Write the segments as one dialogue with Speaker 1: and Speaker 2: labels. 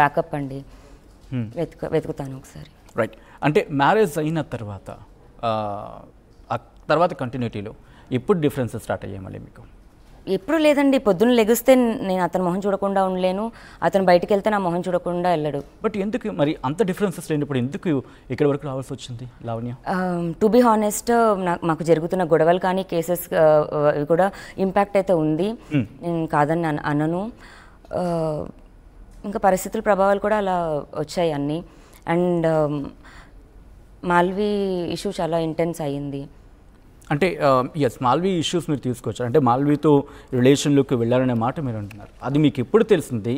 Speaker 1: Backup అండి hmm. వెతుకు వెతుకుతాను ఒకసారి
Speaker 2: రైట్ అంటే మ్యారేజ్ అయిన తర్వాత తర్వాత కంటిన్యూటీలో ఎప్పుడు డిఫరెన్సెస్ స్టార్ట్ అయ్యాయి మళ్ళీ మీకు
Speaker 1: ఎప్పుడు లేదండి పొద్దున్న లెగిస్తే నేను అతని మొహం చూడకుండా ఉండలేను అతను బయటకు వెళ్తే నా మొహం చూడకుండా వెళ్ళడు
Speaker 2: బట్ ఎందుకు మరి అంత డిఫరెన్సెస్ లేనప్పుడు ఎందుకు ఇక్కడ వరకు రావాల్సి వచ్చింది లావణ్య
Speaker 1: టు బీ హానెస్ట్ మాకు జరుగుతున్న గొడవలు కానీ కేసెస్ కూడా ఇంపాక్ట్ అయితే ఉంది hmm. నేను కాదని అన్నను uh, ఇంకా పరిస్థితుల ప్రభావాలు కూడా అలా వచ్చాయి అన్నీ అండ్ um, మాల్వీ ఇష్యూ చాలా ఇంటెన్స్ అయ్యింది
Speaker 2: అంటే ఎస్ మాల్వీ ఇష్యూస్ మీరు తీసుకొచ్చారు అంటే మాల్వీతో రిలేషన్లోకి వెళ్ళాలనే మాట మీరు అంటున్నారు అది మీకు ఎప్పుడు తెలిసింది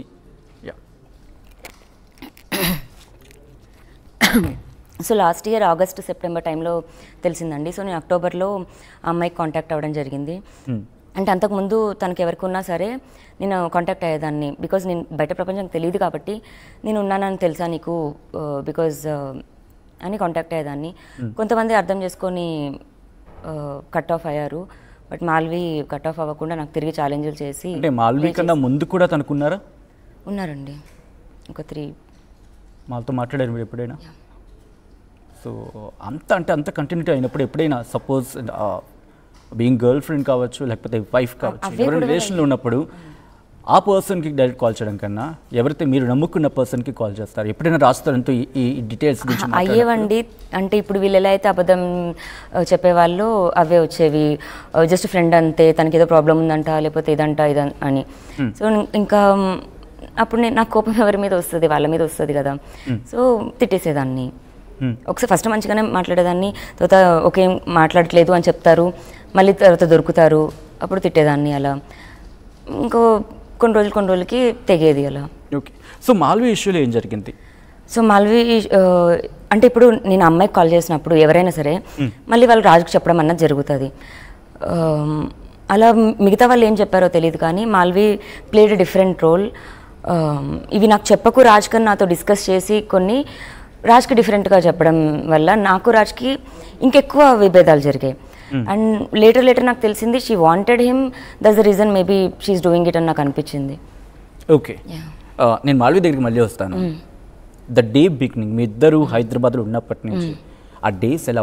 Speaker 1: so last year August September టైంలో తెలిసిందండి సో నేను అక్టోబర్లో అమ్మాయికి కాంటాక్ట్ అవ్వడం జరిగింది hmm. అంటే అంతకుముందు తనకు ఎవరికి ఉన్నా సరే నేను కాంటాక్ట్ అయ్యేదాన్ని బికాజ్ నేను బయట ప్రపంచం తెలియదు కాబట్టి నేను ఉన్నానని తెలుసా నీకు బికాజ్ uh, uh, అని కాంటాక్ట్ అయ్యేదాన్ని hmm. కొంతమంది అర్థం చేసుకొని కట్ uh, ఆఫ్ అయ్యారు బట్ మాల్వి కట్ ఆఫ్ అవ్వకుండా నాకు తిరిగి ఛాలెంజ్లు చేసి మాల్వి కన్నా
Speaker 2: ముందు కూడా తనుకున్నారా ఉన్నారండి ఒక త్రీ మాతో మాట్లాడారు మీరు ఎప్పుడైనా సో అంత అంటే అంత కంటిన్యూటీ అయినప్పుడు ఎప్పుడైనా సపోజ్ బీయింగ్ గర్ల్ ఫ్రెండ్ కావచ్చు లేకపోతే వైఫ్ కావచ్చు ఎవరైనా రిలేషన్లో ఉన్నప్పుడు ఆ పర్సన్కి డైరెక్ట్ కాల్ చేయడం కన్నా ఎవరైతే మీరు నమ్ముకున్న పర్సన్కి కాల్ చేస్తారు ఎప్పుడైనా రాస్తారంటూ ఈ డీటెయిల్స్ అయ్యేవండి
Speaker 1: అంటే ఇప్పుడు వీళ్ళు ఎలా అయితే అబద్ధం చెప్పేవాళ్ళు అవే వచ్చేవి జస్ట్ ఫ్రెండ్ అంతే తనకి ఏదో ప్రాబ్లం ఉందంట లేకపోతే ఇదంట ఇద అని hmm. సో ఇంకా అప్పుడు నేను నాకు కోపం ఎవరి మీద వస్తుంది వాళ్ళ మీద వస్తుంది కదా hmm. సో తిట్టేసేదాన్ని hmm. ఒకసారి ఫస్ట్ మంచిగానే మాట్లాడేదాన్ని తర్వాత ఒకే మాట్లాడట్లేదు అని చెప్తారు మళ్ళీ తర్వాత దొరుకుతారు అప్పుడు తిట్టేదాన్ని అలా ఇంకో కొన్ని రోజులు కొన్ని రోజులకి తెగేది అలా ఓకే సో మాల్వి
Speaker 2: ఇష్యూలో ఏం జరిగింది
Speaker 1: సో మాల్వి అంటే ఇప్పుడు నేను అమ్మాయికి కాల్ చేసినప్పుడు ఎవరైనా సరే మళ్ళీ వాళ్ళు రాజుకు చెప్పడం అన్నది జరుగుతుంది అలా మిగతా వాళ్ళు ఏం చెప్పారో తెలియదు కానీ మాల్వి ప్లేడ్ డిఫరెంట్ రోల్ ఇవి నాకు చెప్పకు రాజ్ కన్నా నాతో డిస్కస్ చేసి కొన్ని రాజ్కి డిఫరెంట్గా చెప్పడం వల్ల నాకు రాజ్కి ఇంకెక్కువ విభేదాలు జరిగాయి అండ్ లేటర్ లేటర్ నాకు తెలిసింది she wanted him that's the reason maybe she is doing it అని నాకు అనిపించింది
Speaker 2: ఓకే uh, నేను మాల్వి దగ్గరికి మళ్ళీ వస్తాను ద డే బిగినింగ్ మీ ఇద్దరు హైదరాబాద్లో ఉన్నప్పటి నుంచి hmm. ఆ డేస్ ఎలా